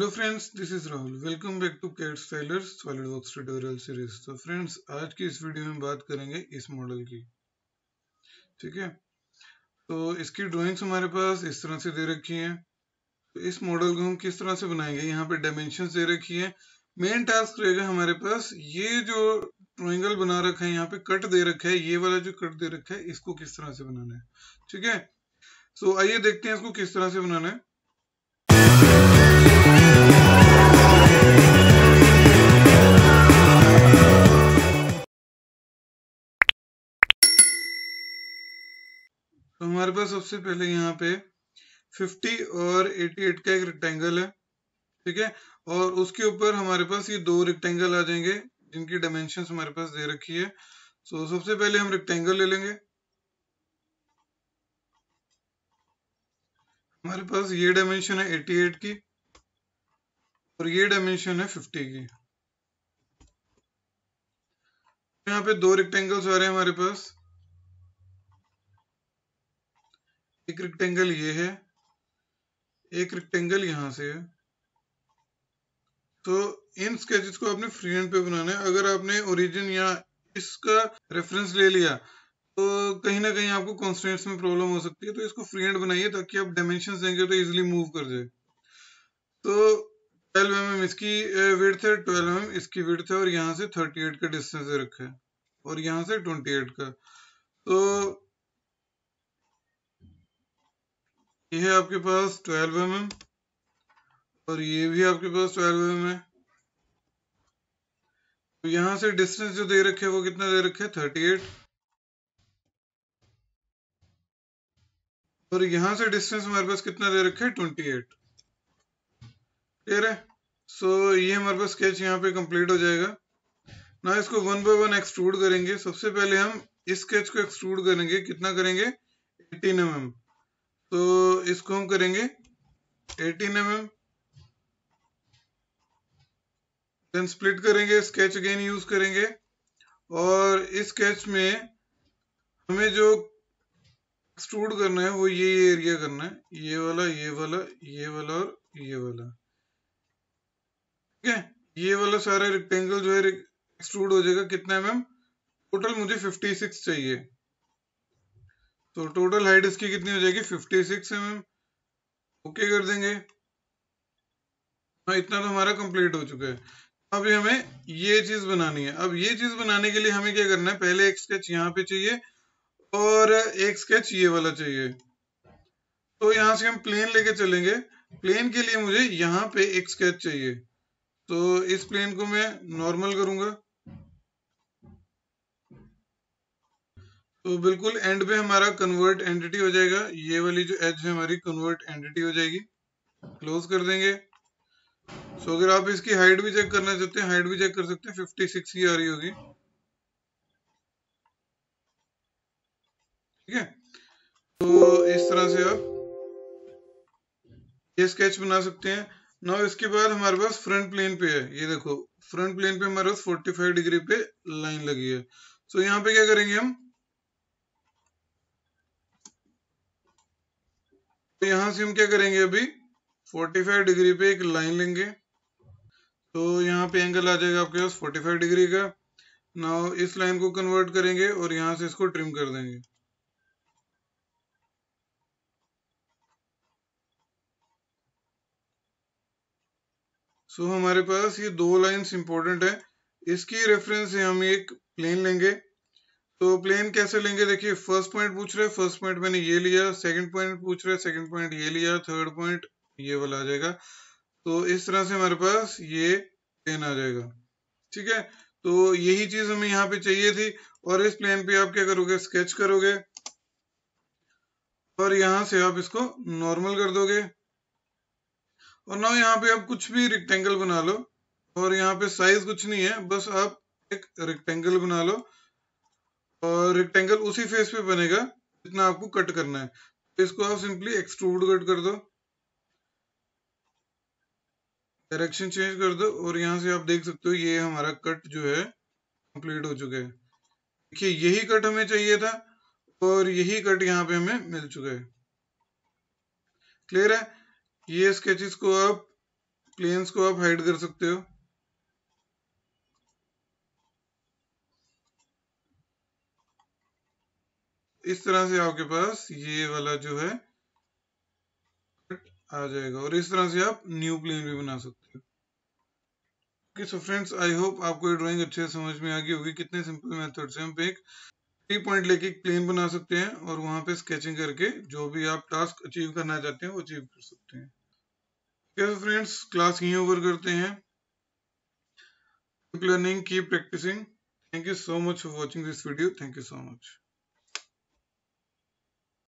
Hello friends this is Rahul welcome back to CAD solid work tutorial series तो friends आज की इस video में बात करेंगे इस मॉडल की ठीक है तो इसकी ड्राइंग्स हमारे पास इस तरह से दे रखी है तो इस मॉडल को हम किस तरह से बनाएंगे यहाँ पे डायमेंशन दे रखी है मेन टास्क रहेगा हमारे पास ये जो ट्राइंगल बना रखा है यहाँ पे कट दे रखा है ये वाला जो कट दे रखा है इसको किस तरह से बनाना है ठीक है सो आइए देखते हैं इसको किस तरह से बनाना है तो हमारे पास सबसे पहले यहाँ पे 50 और 88 का एक रेक्टेंगल है ठीक है और उसके ऊपर हमारे पास ये दो रेक्टेंगल आ जाएंगे जिनकी डायमेंशन हमारे पास दे रखी है सो so, सबसे पहले हम रेक्टेंगल ले लेंगे हमारे पास ये डायमेंशन है 88 की और ये डायमेंशन है 50 की यहाँ पे दो रेक्टेंगल्स आ रहे हैं हमारे पास एक रिक्टेंगल ये है एक रिक्टेंगल यहां से है तो इन स्केचेस को आपने फ्री हैंड पे बनाना है अगर आपने ओरिजिन या इसका रेफरेंस ले लिया तो कहीं ना कहीं आपको कॉन्स्टेंट्स में प्रॉब्लम हो सकती है तो इसको फ्री हैंड बनाइए ताकि आप डायमेंशन देंगे तो इजिली मूव कर जाए तो ट्वेल्व एम एम इसकी विड्थ है ट्वेल्व एम एम इसकी विड्थ है और यहाँ से थर्टी एट का डिस्टेंस रखा है और यहाँ से ट्वेंटी एट का तो ये है आपके पास 12 एम mm, और ये भी आपके पास 12 एम mm है तो यहां से डिस्टेंस जो दे रखे है वो कितना दे रखे है 38 और यहां से डिस्टेंस हमारे पास कितना दे रखे है 28 क्लियर है सो so, ये हमारे पास स्केच यहाँ पे कंप्लीट हो जाएगा ना इसको वन बाय वन एक्सट्रूड करेंगे सबसे पहले हम इस स्केच को एक्सट्रूड करेंगे कितना करेंगे 18 एम mm. तो इसको हम करेंगे 18 एम एम देन स्प्लिट करेंगे स्केच अगेन यूज करेंगे और इस स्केच में हमें जो एक्सट्रूड करना है वो ये एरिया करना है ये वाला ये वाला ये वाला और ये वाला ठीक है ये वाला सारा रेक्टेंगल जो है एक्सट्रूड हो जाएगा कितना एम एम टोटल मुझे 56 चाहिए तो टोटल हाइट इसकी कितनी हो जाएगी 56 सिक्स एम ओके कर देंगे हाँ, इतना तो हमारा कंप्लीट हो चुका है अब हमें ये चीज बनानी है अब ये चीज बनाने के लिए हमें क्या करना है पहले एक स्केच यहाँ पे चाहिए और एक स्केच ये वाला चाहिए तो यहाँ से हम प्लेन लेके चलेंगे प्लेन के लिए मुझे यहाँ पे एक स्केच चाहिए तो इस प्लेन को मैं नॉर्मल करूंगा तो बिल्कुल एंड पे हमारा कन्वर्ट एंटिटी हो जाएगा ये वाली जो एज है हमारी कन्वर्ट एंटिटी हो जाएगी क्लोज कर देंगे सो so, अगर आप इसकी हाइट भी चेक करना चाहते हैं हाइट भी चेक कर सकते हैं 56 की आ रही होगी ठीक है तो इस तरह से आप ये स्केच बना सकते हैं नाउ इसके बाद हमारे पास फ्रंट प्लेन पे है ये देखो फ्रंट प्लेन पे हमारे पास 45 डिग्री पे लाइन लगी है सो so, यहाँ पे क्या करेंगे हम तो यहां से हम क्या करेंगे अभी 45 डिग्री पे एक लाइन लेंगे तो यहाँ पे एंगल आ जाएगा आपके पास 45 डिग्री का ना इस लाइन को कन्वर्ट करेंगे और यहां से इसको ट्रिम कर देंगे सो so, हमारे पास ये दो लाइंस इंपॉर्टेंट है इसकी रेफरेंस से हम एक प्लेन लेंगे तो प्लेन कैसे लेंगे देखिए फर्स्ट पॉइंट पूछ रहे फर्स्ट पॉइंट मैंने ये लिया सेकंड पॉइंट पूछ रहे सेकंड पॉइंट ये लिया थर्ड पॉइंट ये वाला आ जाएगा तो इस तरह से हमारे पास ये प्लेन आ जाएगा ठीक है तो यही चीज हमें यहाँ पे चाहिए थी और इस प्लेन पे आप क्या करोगे स्केच करोगे और यहां से आप इसको नॉर्मल कर दोगे और ना यहाँ पे आप कुछ भी रिक्टेंगल बना लो और यहाँ पे साइज कुछ नहीं है बस आप एक रेक्टेंगल बना लो और रेक्टेंगल उसी फेस पे बनेगा जितना आपको कट करना है तो इसको आप सिंपली एक्सट्रूड कट कर दो डायरेक्शन चेंज कर दो और यहाँ से आप देख सकते हो ये हमारा कट जो है कंप्लीट हो चुका है देखिए यही कट हमें चाहिए था और यही कट यहाँ पे हमें मिल चुका है क्लियर है ये स्केचेस को आप प्लेन्स को आप हाइड कर सकते हो इस तरह से आपके पास ये वाला जो है आ जाएगा और इस तरह से आप न्यू प्लेन भी बना सकते हो okay so friends I hope आपको ये ड्राइंग अच्छे समझ में आ गई होगी कितने सिंपल मेथड से हम एक थ्री पॉइंट लेके एक प्लेन बना सकते हैं और वहां पे स्केचिंग करके जो भी आप टास्क अचीव करना चाहते हैं वो अचीव कर सकते हैं ओके सो फ्रेंड्स क्लास यहीं ओवर करते हैं learning keep practicing thank you so much for watching this video thank you so much